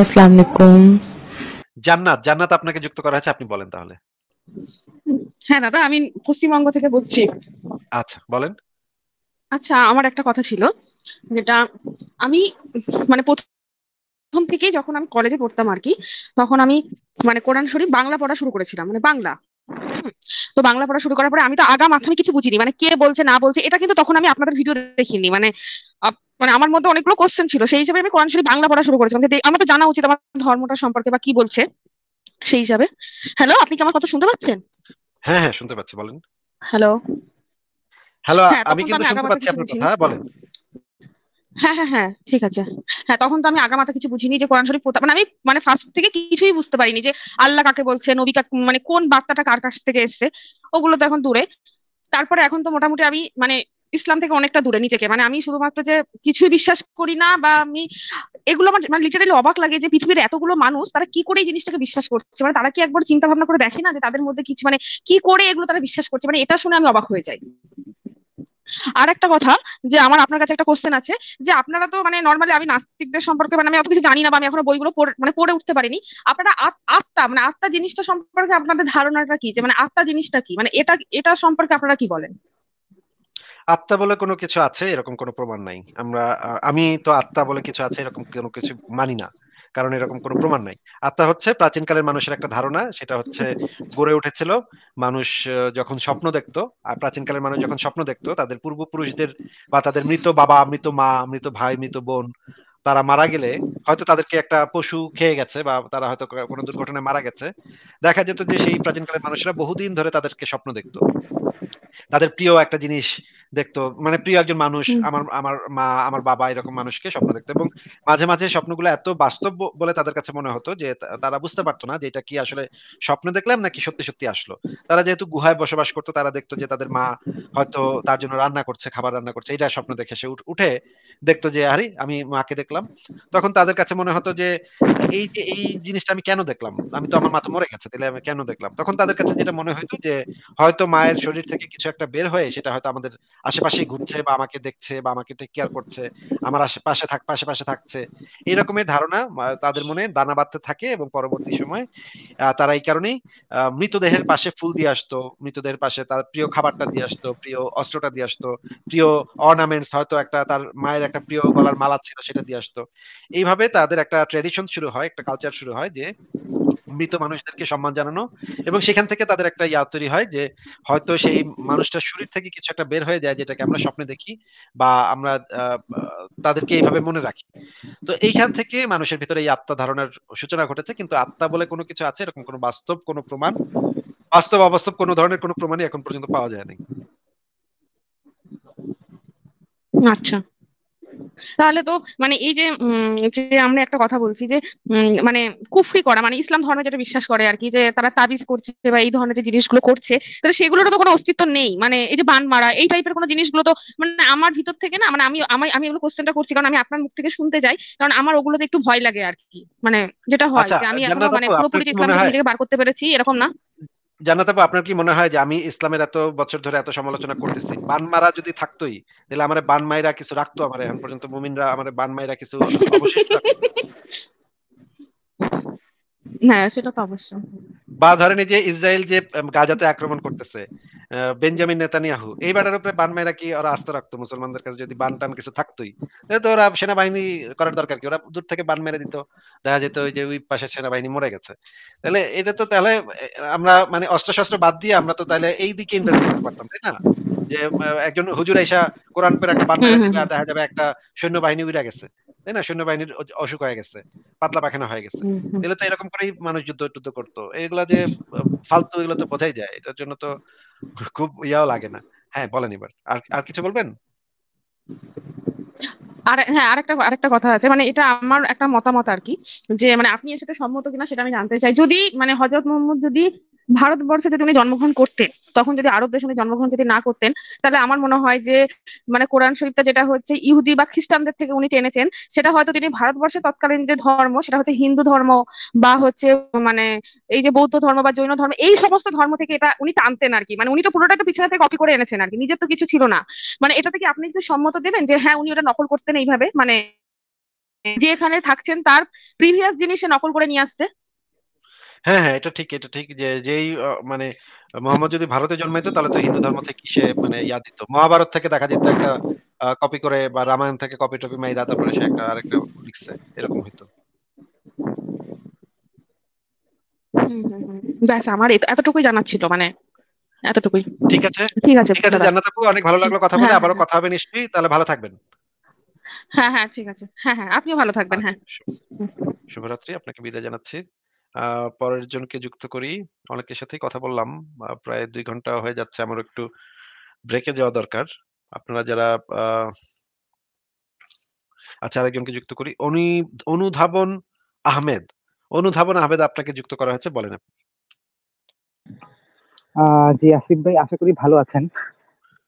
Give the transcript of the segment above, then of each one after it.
আসসালামু আলাইকুম জান্নাত জান্নাত আপনাকে যুক্ত করা আছে আপনি বলেন তাহলে হ্যাঁ দাদা আমি পশ্চিমবঙ্গ থেকে বলছি আচ্ছা বলেন আচ্ছা আমার একটা কথা ছিল যেটা আমি মানে প্রথম থেকেই যখন আমি কলেজে পড়তাম আর কি তখন আমি মানে কোরআন শরীফ বাংলা পড়া শুরু করেছিলাম মানে বাংলা তো বাংলা পড়া শুরু করার পরে আমি তো আগা আমি কিছু বুঝিনি মানে কে বলছে না বলছে এটা কিন্তু তখন আমি আপনাদের ভিডিও দেখিনি মানে মানে আমার মধ্যে অনেকগুলো কোশ্চেন ছিল সেই হিসাবে আমি কোরআন শরীফ বাংলা পড়া শুরু করেছিলাম আমার তো জানা উচিত আমার ধর্মটা সম্পর্কে বা কি বলছে সেই হিসাবে হ্যালো আপনি কি আমার কথা শুনতে পাচ্ছেন হ্যাঁ হ্যাঁ শুনতে পাচ্ছি বলেন হ্যালো হ্যালো আমি কিন্তু শুনতে পাচ্ছি আপনার কথা হ্যাঁ, বলেন হ্যাঁ হ্যাঁ হ্যাঁ ঠিক আছে হ্যাঁ তখন তো আমি আগা মাথা কিছু বুঝিনি যে কোরআন শরীফ মানে আমি মানে ফার্স্ট থেকে কিছুই বুঝতে পারিনি যে আল্লাহ কাকে বলছে নবী কাকে মানে কোন বার্তাটা কার কাছ থেকে এসছে ওগুলো তো এখন দূরে তারপরে এখন তো মোটামুটি আমি মানে ইসলাম থেকে অনেকটা দূরে নিজেকে মানে আমি শুধুমাত্র যে কিছুই বিশ্বাস করি না বা আমি এগুলো আমার মানে লিটারালি অবাক লাগে যে পৃথিবীর এতগুলো মানুষ তারা কি করে এই জিনিসটাকে বিশ্বাস করছে মানে তারা কি একবার চিন্তা ভাবনা করে দেখে না যে তাদের মধ্যে কিছু মানে কি করে এগুলো তারা বিশ্বাস করছে মানে এটা শুনে আমি অবাক হয়ে যাই আর একটা কথা যে আমার আপনার কাছে একটা কোশ্চেন আছে যে আপনারা তো মানে নর্মালি আমি নাস্তিকদের সম্পর্কে মানে আমি অত কিছু জানি না বা আমি এখনো বইগুলো মানে পড়ে উঠতে পারিনি আপনারা আত্মা মানে আত্মা জিনিসটা সম্পর্কে আপনাদের ধারণাটা কি যে মানে আত্মা জিনিসটা কি মানে এটা এটা সম্পর্কে আপনারা কি বলেন আত্মা বলে কোনো কিছু আছে এরকম কোনো প্রমাণ নাই আমরা আমি তো আত্মা বলে কিছু আছে এরকম কোনো কিছু মানি না কারণ এরকম কোনো প্রমাণ নাই আত্মা হচ্ছে প্রাচীনকালের মানুষের একটা ধারণা সেটা হচ্ছে গড়ে উঠেছিল মানুষ যখন স্বপ্ন দেখতো আর প্রাচীনকালের মানুষ যখন স্বপ্ন দেখতো তাদের পূর্বপুরুষদের বা তাদের মৃত বাবা মৃত মা মৃত ভাই মৃত বোন তারা মারা গেলে হয়তো তাদেরকে একটা পশু খেয়ে গেছে বা তারা হয়তো কোনো দুর্ঘটনায় মারা গেছে দেখা যেত যে সেই প্রাচীনকালের মানুষরা বহুদিন ধরে তাদেরকে স্বপ্ন দেখতো তাদের প্রিয় একটা জিনিস দেখতো মানে প্রিয় একজন মানুষ আমার আমার মা আমার বাবা এরকম মানুষকে স্বপ্ন দেখতো এবং মাঝে মাঝে স্বপ্নগুলো এত বাস্তব বলে তাদের কাছে মনে হতো যে তারা বুঝতে পারতো না যে এটা কি আসলে স্বপ্ন দেখলাম নাকি সত্যি সত্যি আসলো তারা যেহেতু গুহায় বসবাস করতো তারা দেখতো যে তাদের মা হয়তো তার জন্য রান্না করছে খাবার রান্না করছে এটা স্বপ্ন দেখে সে উঠে দেখতো যে আরে আমি মাকে দেখলাম তখন তাদের কাছে মনে হতো যে এই যে এই জিনিসটা আমি কেন দেখলাম আমি তো আমার মাথা মরে গেছে তাহলে আমি কেন দেখলাম তখন তাদের কাছে যেটা মনে হতো যে হয়তো মায়ের শরীর থেকে কিছু একটা বের হয়ে সেটা হয়তো আমাদের আশেপাশে ঘুরছে বা আমাকে দেখছে বা আমাকে টেক কেয়ার করছে আমার আশেপাশে থাক পাশে থাকছে এরকমের ধারণা তাদের মনে দানা বাঁধতে থাকে এবং পরবর্তী সময় তারা এই কারণেই মৃতদেহের পাশে ফুল দিয়ে আসতো মৃতদেহের পাশে তার প্রিয় খাবারটা দিয়ে আসতো প্রিয় অস্ত্রটা দিয়ে আসতো প্রিয় অর্নামেন্টস হয়তো একটা তার মায়ের একটা প্রিয় গলার মালা ছিল সেটা দিয়ে আসতো এইভাবে তাদের একটা ট্রেডিশন শুরু হয় একটা কালচার শুরু হয় যে মৃত মানুষদেরকে সম্মান জানানো এবং সেখান থেকে তাদের একটা ইয়া তৈরি হয় যে হয়তো সেই মানুষটার শরীর থেকে কিছু একটা বের হয়ে যায় যেটাকে আমরা স্বপ্নে দেখি বা আমরা তাদেরকে এইভাবে মনে রাখি তো এইখান থেকে মানুষের ভিতরে এই আত্মা ধারণার সূচনা ঘটেছে কিন্তু আত্মা বলে কোনো কিছু আছে এরকম কোনো বাস্তব কোনো প্রমাণ বাস্তব অবাস্তব কোনো ধরনের কোনো প্রমাণই এখন পর্যন্ত পাওয়া যায়নি আচ্ছা তাহলে তো মানে এই যে যে আমরা একটা কথা বলছি যে মানে কুফরি করা মানে ইসলাম ধর্মে যেটা বিশ্বাস করে আর কি যে তারা তাবিজ করছে বা এই ধরনের যে জিনিসগুলো করছে তাহলে সেগুলোর তো কোনো অস্তিত্ব নেই মানে এই যে বান মারা এই টাইপের কোনো জিনিসগুলো তো মানে আমার ভিতর থেকে না মানে আমি আমি আমি এগুলো কোশ্চেনটা করছি কারণ আমি আপনার মুখ থেকে শুনতে যাই কারণ আমার ওগুলোতে একটু ভয় লাগে আর কি মানে যেটা হয় আচ্ছা, যে আমি এখনো মানে পুরোপুরি ইসলাম নিজেকে বার করতে পেরেছি এরকম না জানাতে আপনার কি মনে হয় যে আমি ইসলামের এত বছর ধরে এত সমালোচনা করতেছি বান মারা যদি থাকতোই তাহলে আমার বান মাইরা কিছু রাখতো আমার এখন পর্যন্ত মুমিনরা আমার বান মাইরা কিছু অবশিষ্ট হ্যাঁ সেটা তো অবশ্যই বা ধরেন যে ইসরায়েল যে গাজাতে আক্রমণ করতেছে বেঞ্জামিন নেতানিয়াহু এই ব্যাটার উপরে বান মেয়েরা কি ওরা আস্থা রাখতো মুসলমানদের কাছে যদি বান টান কিছু থাকতোই তো ওরা সেনাবাহিনী করার দরকার কি ওরা দূর থেকে বান মেরে দিত দেখা যেত ওই যে ওই পাশের সেনাবাহিনী মরে গেছে তাহলে এটা তো তাহলে আমরা মানে অস্ত্রশস্ত্র বাদ দিয়ে আমরা তো তাহলে এই দিকে ইনভেস্ট করতে পারতাম তাই না যে একজন হুজুর আইসা কোরআন পরে একটা বান মেরে দিবে আর দেখা যাবে একটা সৈন্যবাহিনী উড়ে গেছে তাই না সৈন্যবাহিনীর অসুখ হয়ে গেছে পাতলা পাখানা হয়ে গেছে তাহলে তো এরকম করেই মানুষ যুদ্ধ টুদ্ধ করতো এগুলো যে ফালতু এগুলো তো বোঝাই যায় এটার জন্য তো খুব ইয়াও লাগে না হ্যাঁ বলেন এবার আর আর কিছু বলবেন আর হ্যাঁ আরেকটা আরেকটা কথা আছে মানে এটা আমার একটা মতামত আর কি যে মানে আপনি এর সাথে সম্মত কিনা সেটা আমি জানতে চাই যদি মানে হজরত মোহাম্মদ যদি ভারতবর্ষে যদি উনি জন্মগ্রহণ করতেন তখন যদি আরব দেশে উনি জন্মগ্রহণ যদি না করতেন তাহলে আমার মনে হয় যে মানে কোরআন শরীফটা যেটা হচ্ছে ইহুদি বা খ্রিস্টানদের থেকে উনি টেনেছেন সেটা হয়তো তিনি ভারতবর্ষে তৎকালীন যে ধর্ম সেটা হচ্ছে হিন্দু ধর্ম বা হচ্ছে মানে এই যে বৌদ্ধ ধর্ম বা জৈন ধর্ম এই সমস্ত ধর্ম থেকে এটা উনি টানতেন আর কি মানে উনি তো পুরোটা তো পিছনে থেকে কপি করে এনেছেন আর কি নিজের তো কিছু ছিল না মানে এটা থেকে আপনি একটু সম্মত দেবেন যে হ্যাঁ উনি ওটা নকল করতেন এইভাবে মানে যে এখানে থাকছেন তার প্রিভিয়াস জিনিসে নকল করে নিয়ে আসছে হ্যাঁ হ্যাঁ এটা ঠিক এটা ঠিক যে যেই মানে মোহাম্মদ যদি ভারতে জন্মাইতো তাহলে তো হিন্দু ধর্ম থেকে সে মানে ইয়া দিত মহাভারত থেকে দেখা যেত একটা কপি করে বা রামায়ণ থেকে কপি টপি মাইরা তারপরে সে একটা আরেকটা লিখছে এরকম হইতো ব্যাস আমার এতটুকুই জানা ছিল মানে এতটুকুই ঠিক আছে ঠিক আছে ঠিক আছে জান্নাত আপু অনেক ভালো লাগলো কথা বলে হ্যাঁ, আবারও হ্যাঁ। কথা হবে নিশ্চয়ই তাহলে ভালো থাকবেন হ্যাঁ হ্যাঁ ঠিক আছে হ্যাঁ হ্যাঁ আপনিও ভালো থাকবেন আচ্ছা, হ্যাঁ শুভরাত্রি আপনাকে বিদায় জানাচ্ছি পরের জনকে যুক্ত করি অনেকের সাথেই কথা বললাম প্রায় দুই ঘন্টা হয়ে যাচ্ছে আমার একটু ব্রেকে যাওয়া দরকার আপনারা যারা আচ্ছা আরেকজনকে যুক্ত করি অনু অনুধাবন আহমেদ অনুধাবন আহমেদ আপনাকে যুক্ত করা হয়েছে বলেন আপনি জি আসিফ ভাই আশা করি ভালো আছেন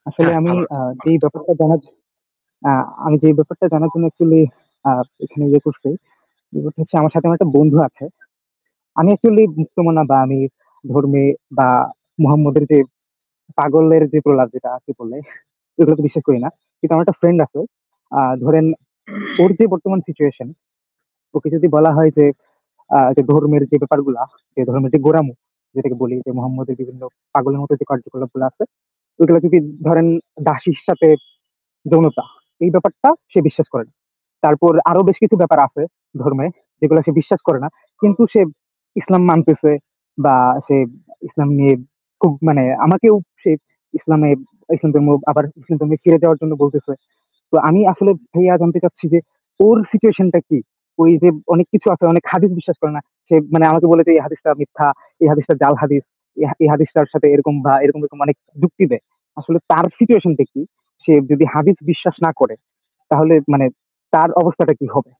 আসলে হ্যাঁ, আমি যে ব্যাপারটা জানার আমি যে ব্যাপারটা জানার জন্য একচুয়ালি এখানে ইয়ে করছি ব্যাপারটা হচ্ছে আমার সাথে আমার একটা বন্ধু আছে আমি আসলে মুসলমান না বা আমি ধর্মে বা মোহাম্মদের যে পাগলের যে প্রলাপ যেটা আছে বলে এগুলো তো বিশ্বাস করি না কিন্তু আমার একটা ফ্রেন্ড আছে ধরেন ওর যে বর্তমান সিচুয়েশন ওকে যদি বলা হয় যে যে ধর্মের যে ব্যাপারগুলা যে ধর্মের যে গোরামু যেটাকে বলি যে মোহাম্মদের বিভিন্ন পাগলের মতো যে কার্যকলাপ গুলো আছে ওইগুলো যদি ধরেন দাসীর সাথে যৌনতা এই ব্যাপারটা সে বিশ্বাস করে না তারপর আরো বেশ কিছু ব্যাপার আছে ধর্মে যেগুলো সে বিশ্বাস করে না কিন্তু সে ইসলাম মানতেছে বা সে ইসলাম নিয়ে খুব মানে আমাকেও সে ইসলামে ইসলাম ধর্ম আবার ইসলাম ধর্মে ফিরে যাওয়ার জন্য বলতেছে তো আমি আসলে ভাইয়া জানতে চাচ্ছি যে ওর সিচুয়েশনটা কি ওই যে অনেক কিছু আছে অনেক হাদিস বিশ্বাস করে না সে মানে আমাকে বলে যে এই হাদিসটা মিথ্যা এই হাদিসটা জাল হাদিস এই হাদিসটার সাথে এরকম বা এরকম এরকম অনেক যুক্তি দেয় আসলে তার সিচুয়েশনটা কি সে যদি হাদিস বিশ্বাস না করে তাহলে মানে তার অবস্থাটা কি হবে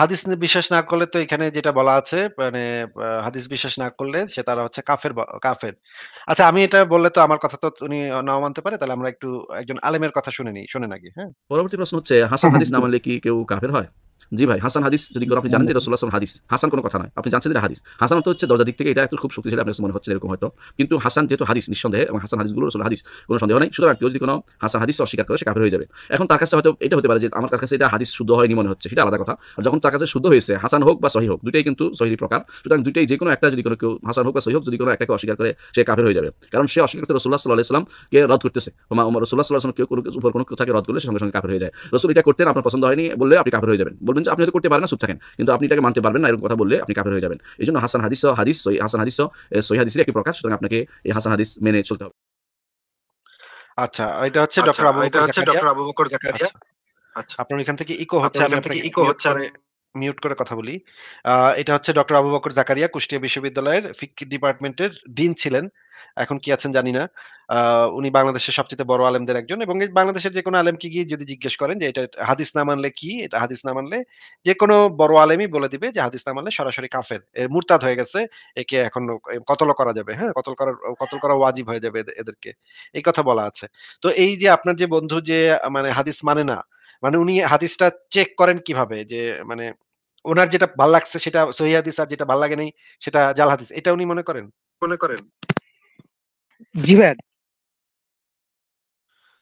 হাদিস বিশ্বাস না করলে তো এখানে যেটা বলা আছে মানে হাদিস বিশ্বাস না করলে সে তারা হচ্ছে কাফের কাফের আচ্ছা আমি এটা বললে তো আমার কথা তো উনি নাও মানতে পারে তাহলে আমরা একটু একজন আলেমের কথা শুনে নিই শুনে নাকি হ্যাঁ পরবর্তী প্রশ্ন হচ্ছে হাসান হাদিস না মানলে কি কেউ কাফের হয় জি ভাই হাসান হাদিস যদি আপনি জানেন যে রসুল্লাহ হাদিস হাসান কোনো কথা নয় আপনি জানছেন যে হাদিস হাসান তো হচ্ছে দরজা দিক থেকে এটা একটু খুব শক্তিশালী আপনার মনে হচ্ছে এরকম হয়তো কিন্তু হাসান যেহেতু হাদিস নিঃসন্দেহে এবং হাসান হাদিসগুলো রসুল হাদিস কোনো সন্দেহ নেই সুতরাং কেউ যদি কোনো হাসান হাদিস অস্বীকার করে সে কাফের হয়ে যাবে এখন তার কাছে হয়তো এটা হতে পারে যে আমার কাছে এটা হাদিস শুদ্ধ হয়নি মনে হচ্ছে সেটা আলাদা কথা আর যখন তার কাছে শুদ্ধ হয়েছে হাসান হোক বা সহি হোক দুটাই কিন্তু সহির প্রকার সুতরাং দুটাই যে কোনো একটা যদি কোনো কেউ হাসান হোক বা সহি হোক যদি কোনো একটাকে অস্বীকার করে সে কাফের হয়ে যাবে কারণ সে অস্বীকার করে রসুল্লাহ সাল্লাহ ইসলামকে রদ করতেছে রসুল্লাহ সাল্লাহ কেউ কোনো উপর কোনো কথাকে রদ করলে সঙ্গে সঙ্গে কাফের হয়ে যায় রসুল এটা করতেন আপনার পছন্দ হয়নি বললে আপনি কাফের হয়ে যাবেন বলবেন আপনি হয়তো করতে পারেন না চুপ থাকেন কিন্তু আপনি এটাকে মানতে পারবেন না এরকম কথা বললে আপনি কাফের হয়ে যাবেন এই জন্য হাসান হাদিস হাদিস সই হাসান হাদিস সই হাদিসের একটি প্রকাশ সুতরাং আপনাকে এই হাসান হাদিস মেনে চলতে হবে আচ্ছা এটা হচ্ছে আচ্ছা, ডক্টর আবু বকর জাকারিয়া আচ্ছা আপনার এখান থেকে ইকো হচ্ছে আমি ইকো হচ্ছে মিউট করে কথা বলি এটা হচ্ছে ডক্টর আবু বকর জাকারিয়া কুষ্টিয়া বিশ্ববিদ্যালয়ের ফিক ডিপার্টমেন্টের ডিন ছিলেন এখন কি আছেন জানি না উনি বাংলাদেশের সবচেয়ে বড় আলেমদের একজন এবং বাংলাদেশের যে কোনো আলেমকে গিয়ে যদি জিজ্ঞেস করেন যে এটা হাদিস না মানলে কি এটা হাদিস না মানলে যে কোনো বড় আলেমই বলে দিবে যে হাদিস না মানলে সরাসরি কাফের এর মুরতাদ হয়ে গেছে একে এখন কতল করা যাবে হ্যাঁ কতল করার কতল করা ওয়াজিব হয়ে যাবে এদেরকে এই কথা বলা আছে তো এই যে আপনার যে বন্ধু যে মানে হাদিস মানে না মানে উনি হাদিসটা চেক করেন কিভাবে যে মানে ওনার যেটা ভাল লাগছে সেটা সহি হাদিস আর যেটা ভাল লাগে নেই সেটা জাল হাদিস এটা উনি মনে করেন মনে করেন জি ভাই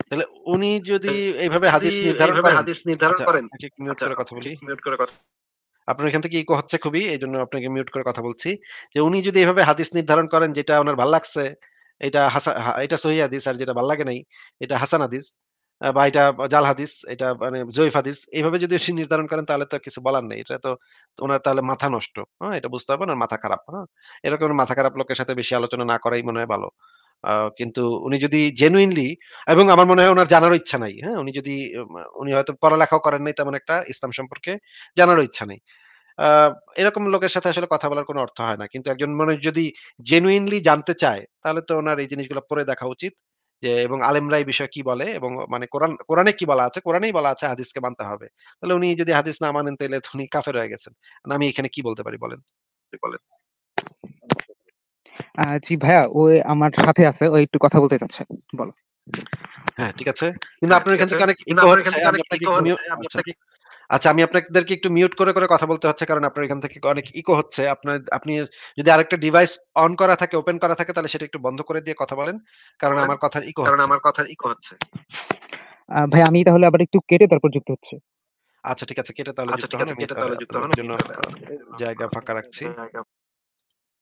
তাহলে উনি যদি এইভাবে হাদিস নির্ধারণ করেন হাদিস নির্ধারণ আচ্ছা, করেন মিউট আচ্ছা, কথা বলি মিউট করে আপনার এখান থেকে ইকো হচ্ছে খুবই এই জন্য আপনাকে মিউট করে কথা বলছি যে উনি যদি এইভাবে হাদিস নির্ধারণ করেন যেটা ওনার ভাল লাগছে এটা হাসা এটা সহি হাদিস আর যেটা ভাল লাগে নাই এটা হাসান হাদিস বা এটা জাল হাদিস এটা মানে জৈফ হাদিস এইভাবে যদি সে নির্ধারণ করেন তাহলে তো কিছু বলার নেই এটা তো ওনার তাহলে মাথা নষ্ট হ্যাঁ এটা বুঝতে হবে ওনার মাথা খারাপ হ্যাঁ এরকম মাথা খারাপ লোকের সাথে বেশি আলোচনা না করাই মনে হয় ভালো কিন্তু উনি যদি জেনুইনলি এবং আমার মনে হয় ওনার জানারও ইচ্ছা নাই হ্যাঁ উনি যদি উনি হয়তো পড়ালেখাও করেন নাই তেমন একটা ইসলাম সম্পর্কে জানারও ইচ্ছা নেই এরকম লোকের সাথে আসলে কথা বলার কোনো অর্থ হয় না কিন্তু একজন মানুষ যদি জেনুইনলি জানতে চায় তাহলে তো ওনার এই জিনিসগুলো পরে দেখা উচিত যে এবং আলেমরা এই বিষয়ে কি বলে এবং মানে কোরআন কোরআনে কি বলা আছে কোরআনেই বলা আছে হাদিসকে মানতে হবে তাহলে উনি যদি হাদিস না মানেন তাহলে উনি কাফের হয়ে গেছেন আমি এখানে কি বলতে পারি বলেন বলেন জি ভাইয়া ওই আমার সাথে আছে ও একটু কথা বলতে চাচ্ছে বলো হ্যাঁ ঠিক আছে হ্যাঁ, কিন্তু আপনার এখান থেকে অনেক ইকো হচ্ছে আমি আচ্ছা। আপনাকে আচ্ছা আমি আপনাদেরকে একটু মিউট করে করে কথা বলতে হচ্ছে কারণ আপনার এখান থেকে অনেক ইকো হচ্ছে আপনার আপনি যদি আরেকটা ডিভাইস অন করা থাকে ওপেন করা থাকে তাহলে সেটা একটু বন্ধ করে দিয়ে কথা বলেন কারণ হ্যাঁ, আমার কথার ইকো কারণ আমার কথার ইকো হচ্ছে ভাই আমি তাহলে আবার একটু কেটে তারপর যুক্ত হচ্ছে আচ্ছা ঠিক আছে কেটে তাহলে আচ্ছা, যুক্ত হন কেটে তাহলে যুক্ত হন জায়গা ফাঁকা রাখছি